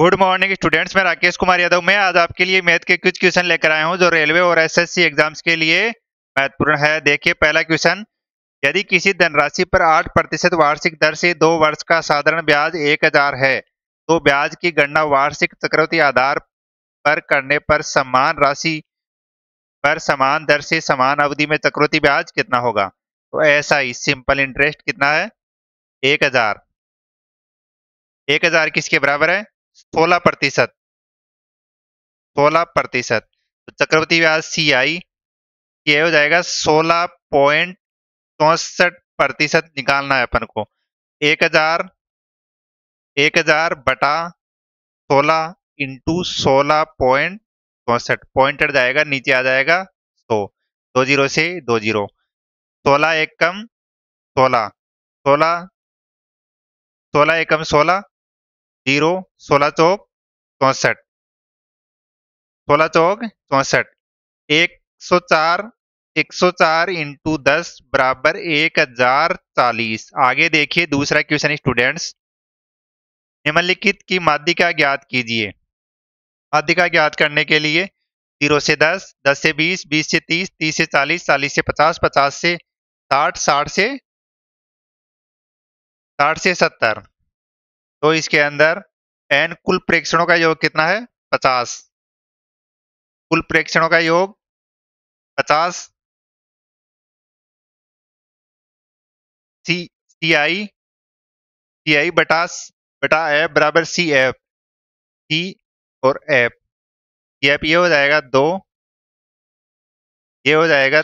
good morning students मैं राकेश कुमार यादव मैं आज आपके लिए मैथ के कुछ क्वेश्चन लेकर आया हूं जो रेलवे और एसएससी एग्जाम्स के लिए महत्वपूर्ण है देखिए पहला क्वेश्चन यदि किसी धनराशि पर आठ प्रतिशत वार्षिक दर से दो वर्ष का साधारण ब्याज एक हजार है तो ब्याज की गणना वार्षिक चक्रवर्ती आधार पर करने पर समान राशि पर समान दर से समान अवधि में चक्रवर्ती ब्याज कितना होगा तो ऐसा ही सिंपल इंटरेस्ट कितना है एक हजार एक हजार किसके बराबर है सोलह प्रतिशत सोलह प्रतिशत तो चक्रवर्ती ब्याज सी आई ये हो जाएगा सोलह पॉइंट चौसठ प्रतिशत निकालना है अपन को एक हजार एक हजार बटा सोलह इंटू सोलह पॉइंट चौसठ पॉइंट जाएगा नीचे आ जाएगा सो दो जीरो से दो जीरो सोलह एक कम सोलह सोलह सोलह एकम सोलह जीरो सोलह चौक तो चौसठ सोलह चौक तो चौसठ एक सौ चार एक सौ चार इंटू दस बराबर एक हजार चालीस आगे देखिए दूसरा क्वेश्चन स्टूडेंट्स निम्नलिखित की माध्यिका ज्ञात कीजिए माध्यिका ज्ञात करने के लिए जीरो से दस दस से बीस बीस से तीस तीस से चालीस चालीस से पचास पचास से साठ साठ से साठ से सत्तर तो इसके अंदर एन कुल प्रेक्षणों का योग कितना है पचास कुल प्रेक्षणों का योग पचास सी सी आई सी आई बटा बटा एफ बराबर सी एफ सी और एफ सी एफ ये हो जाएगा दो ये हो जाएगा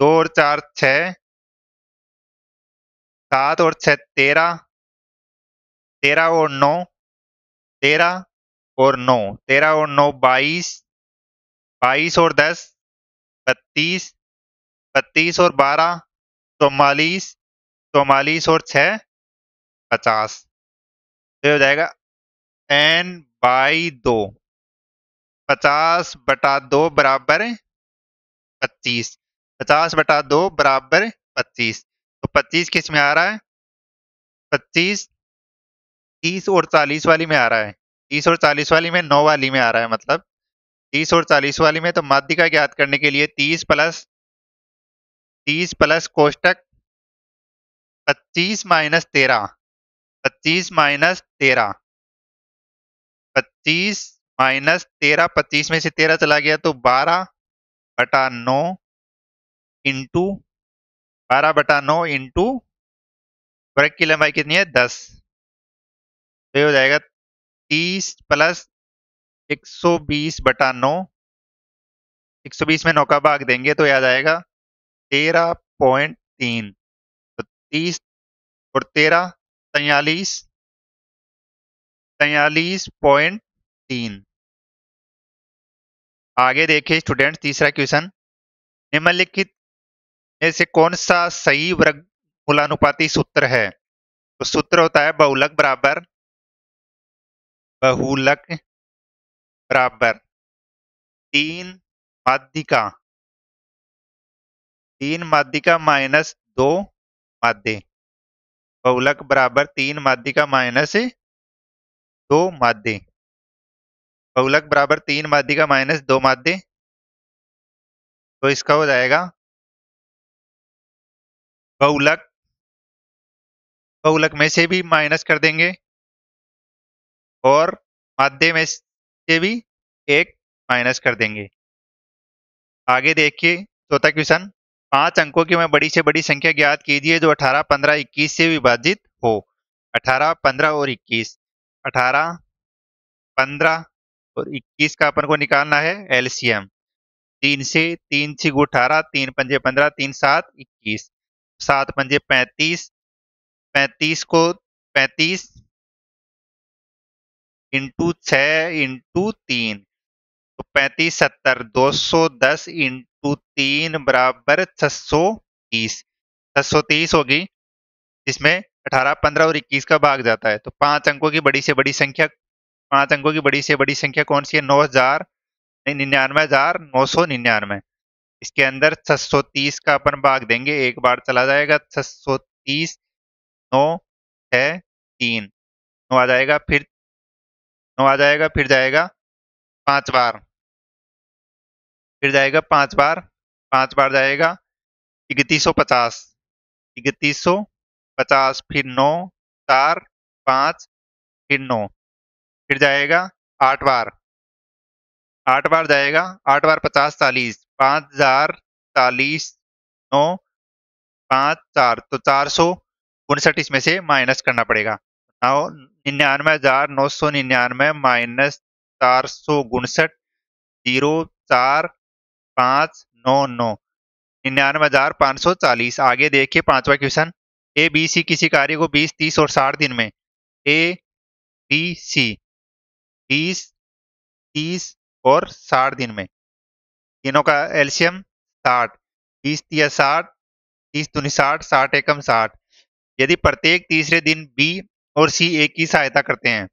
दो और चार छ सात और छह तेरह तेरह और नौ तेरह और नौ तेरह और नौ बाईस बाईस और दस बत्तीस बत्तीस और बारह चौवालीस चौवालीस और छ पचास तो हो जाएगा एन बाई दो पचास बटा दो बराबर पच्चीस पचास बटा दो बराबर पच्चीस पच्चीस किस में आ रहा है पच्चीस तीस और चालीस वाली में आ रहा है तीस और चालीस वाली में नौ वाली में आ रहा है मतलब तीस और चालीस वाली में तो माध्यिका ज्ञात करने के लिए तीस प्लस तीस प्लस कोष्टक पच्चीस माइनस तेरह पच्चीस माइनस तेरह पच्चीस माइनस तेरह पच्चीस में से तेरह चला गया तो बारह बटा नौ इंटू बारह बटा नौ इंटू वर्ग की लंबाई कितनी है दस तो ये हो जाएगा तीस प्लस एक सौ बीस बटा नौ एक सौ बीस में नौ का भाग देंगे तो यह आ जाएगा तेरह पॉइंट तीन तो तीस और तेरह तैयलीस तैयलीस पॉइंट तीन आगे देखिए स्टूडेंट तीसरा क्वेश्चन निम्नलिखित में से कौन सा सही वर्ग मूलानुपाती सूत्र है तो सूत्र होता है बहुलक बराबर बहुलक बराबर तीन माध्यिका तीन माध्यिका माइनस दो माध्य बहुलक बराबर तीन माध्यिका माइनस दो माध्य बहुलक बराबर तीन माध्यिका माइनस दो माध्य तो इसका हो जाएगा बहुलक बहुलक में से भी माइनस कर देंगे और माध्य में से भी एक माइनस कर देंगे आगे देखिए चौथा क्वेश्चन पांच अंकों की मैं बड़ी से बड़ी संख्या ज्ञात कीजिए जो 18, 15, 21 से विभाजित हो 18, 15 और 21 18, 15 और 21 का अपन को निकालना है एलसीएम तीन से तीन छिगू अठारह तीन पंजे पंद्रह तीन सात इक्कीस सात पंजे पैंतीस पैंतीस को पैंतीस इंटू छ इंटू तीन तो पैंतीस सत्तर दो सौ दस इंटू तीन बराबर छ सौ तीस छह सौ तीस होगी जिसमें अठारह पंद्रह और इक्कीस का भाग जाता है तो पांच अंकों की बड़ी से बड़ी संख्या पांच अंकों की बड़ी से बड़ी संख्या कौन सी है नौ हजार निन्यानवे हजार नौ सौ निन्यानवे इसके अंदर 630 का अपन भाग देंगे एक बार चला जाएगा 630 नौ है तीन नौ आ जाएगा फिर नौ आ जाएगा फिर जाएगा पांच बार फिर जाएगा पांच बार पांच बार जाएगा इकतीस सौ पचास इकतीस सौ पचास फिर नौ चार पाँच फिर नौ फिर जाएगा आठ बार आठ बार जाएगा आठ बार पचास चालीस पाँच हजार चालीस नौ पाँच चार तो चार सौ उनसठ इसमें से माइनस करना पड़ेगा नौ निन्यानवे हजार नौ सौ निन्यानवे माइनस चार सौ उनसठ जीरो चार पाँच नौ नौ निन्यानवे हजार पाँच सौ चालीस आगे देखिए पांचवा क्वेश्चन ए बी सी किसी कार्य को बीस तीस और साठ दिन में ए बी सी बीस तीस और साठ दिन में तीनों का एल्शियम साठ तीस साठ तीस दुनी साठ साठ एकम साठ यदि प्रत्येक तीसरे दिन बी और सी एक की सहायता करते हैं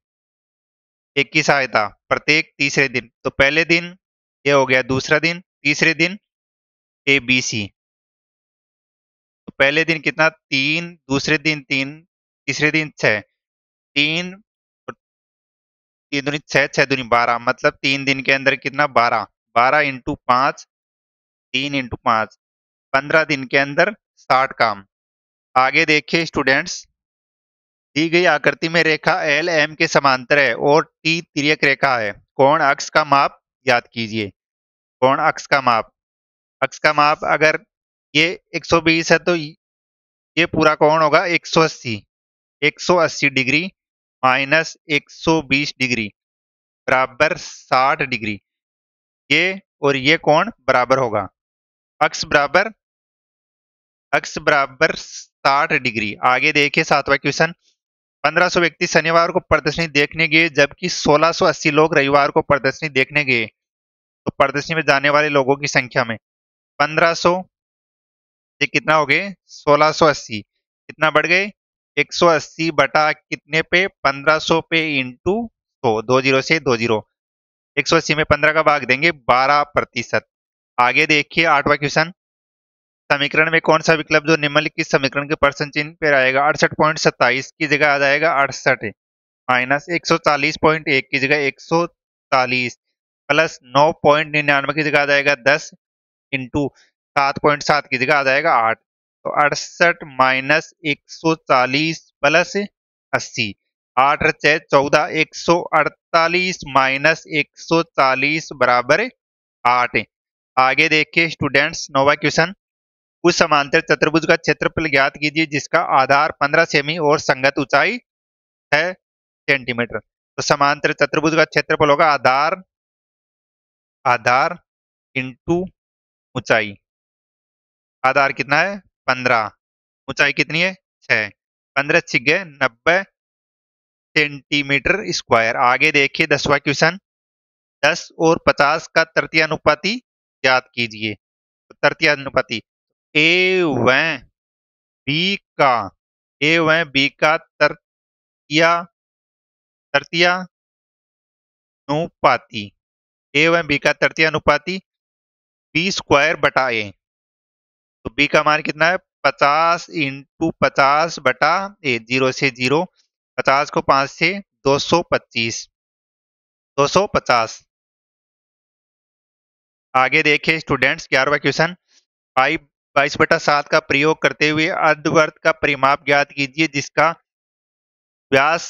एक की सहायता प्रत्येक तीसरे दिन तो पहले दिन ये हो गया दूसरा दिन तीसरे दिन ए बी सी तो पहले दिन कितना तीन दूसरे दिन तीन तीसरे दिन छ तीन तीन दुनी छः छः दुनी बारह मतलब तीन दिन के अंदर कितना बारह बारह इंटू पाँच तीन इंटू पाँच पंद्रह दिन के अंदर साठ काम आगे देखिए स्टूडेंट्स दी गई आकृति में रेखा एल एम के समांतर है और टी तिरक रेखा है कौन अक्ष का माप याद कीजिए कौन अक्ष का माप अक्ष का माप अगर ये 120 है तो ये पूरा कौन होगा 180 180 डिग्री माइनस 120 डिग्री बराबर 60 डिग्री ये और ये कोण बराबर होगा अक्स बराबर अक्स बराबर साठ डिग्री आगे देखिए सातवां क्वेश्चन 1500 व्यक्ति शनिवार को प्रदर्शनी देखने गए जबकि 1680 लोग रविवार को प्रदर्शनी देखने गए तो प्रदर्शनी में जाने वाले लोगों की संख्या में 1500 ये कितना हो गए 1680 कितना बढ़ गए 180 बटा कितने पे 1500 पे इंटू सौ दो जीरो से दो जीरो एक सौ अस्सी में पंद्रह का भाग देंगे बारह प्रतिशत आगे देखिए आठवां क्वेश्चन समीकरण में कौन सा विकल्प जो निम्नलिखित समीकरण के प्रश्न चिन्ह पर आएगा अड़सठ पॉइंट सत्ताईस की जगह आ जाएगा अड़सठ माइनस एक सौ चालीस पॉइंट एक की जगह एक सौ चालीस प्लस नौ पॉइंट निन्यानवे की जगह आ जाएगा दस इंटू सात पॉइंट सात की जगह आ जाएगा आठ तो अड़सठ माइनस एक सौ चालीस प्लस अस्सी आठ रचे चौदह एक सौ अड़तालीस माइनस एक सौ चालीस बराबर आठ आगे देखिए स्टूडेंट्स नोवा क्वेश्चन उस समांतर चतुर्भुज का क्षेत्रफल ज्ञात कीजिए जिसका आधार पंद्रह सेमी और संगत ऊंचाई है सेंटीमीटर तो समांतर चतुर्भुज का क्षेत्रफल होगा आधार आधार इंटू ऊंचाई आधार कितना है पंद्रह ऊंचाई कितनी है छह पंद्रह छिगे नब्बे सेंटीमीटर स्क्वायर आगे देखिए दसवा क्वेश्चन दस और पचास का तृतीय अनुपाति याद कीजिए तृतीय अनुपाति ए व बी का ए व बी का तृतीय तृतीय अनुपाति ए व बी का तृतीय अनुपाति बी स्क्वायर बटा ए तो बी का मान कितना है पचास इंटू पचास बटा ए जीरो से जीरो पचास को पांच से दो सौ पच्चीस दो सौ पचास आगे देखे स्टूडेंट्स ग्यारहवा क्वेश्चन आई बाईस बटा सात का प्रयोग करते हुए अर्धवर्त का परिमाप ज्ञात कीजिए जिसका व्यास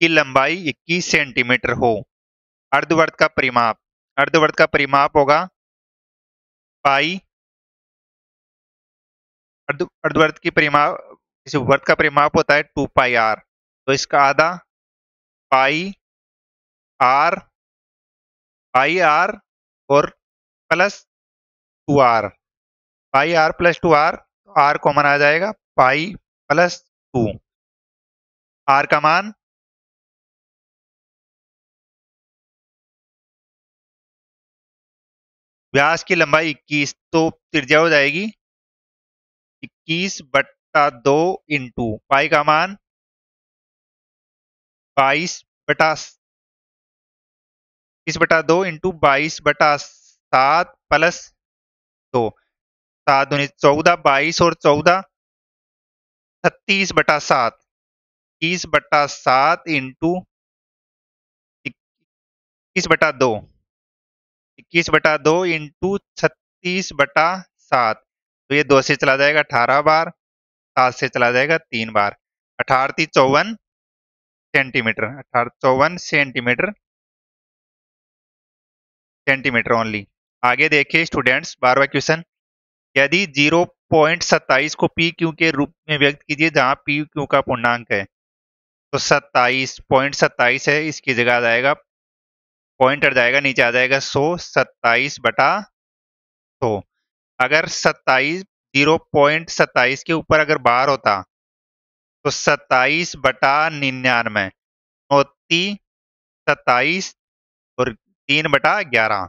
की लंबाई इक्कीस सेंटीमीटर हो अर्धवर्त का परिमाप अर्धवर्त का परिमाप होगा पाई अर्ध अर्धवर्त की परिमाप किसी वर्त का परिमाप होता है टू पाई आर तो इसका आधा पाई आर पाई आर और plus two R pi R plus two R तो आर कॉमन आ जाएगा पाई प्लस टू आर का मान व्यास की लंबाई 21 तो त्रिज्या हो जाएगी 21 बट्टा दो इंटू पाई का मान बाईस बटा इक्कीस बटा दो इंटू बाईस बटा सात प्लस दो सात दूनी चौदह बाईस और चौदह छत्तीस बटा सात इक्कीस बटा सात इंटू इक्कीस बटा दो इक्कीस बटा दो इंटू छत्तीस बटा सात तो ये दो से चला जाएगा अठारह बार सात से चला जाएगा तीन बार अठारती चौवन सेंटीमीटर अर्थात चौवन सेंटीमीटर सेंटीमीटर ओनली आगे देखिए स्टूडेंट्स बारहवा क्वेश्चन यदि जीरो पॉइंट सत्ताईस को पी क्यू के रूप में व्यक्त कीजिए जहां पी क्यू का पूर्णांक है तो सत्ताईस पॉइंट सत्ताईस है इसकी जगह आ जाएगा पॉइंट जाएगा नीचे आ जाएगा सो सत्ताईस बटा सो अगर सत्ताईस जीरो पॉइंट सत्ताईस के ऊपर अगर बार होता तो सत्ताईस बटा निन्यानवे चौती सत्ताईस और तीन बटा ग्यारह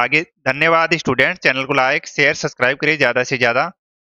आगे धन्यवाद स्टूडेंट चैनल को लाइक शेयर सब्सक्राइब करिए ज़्यादा से ज़्यादा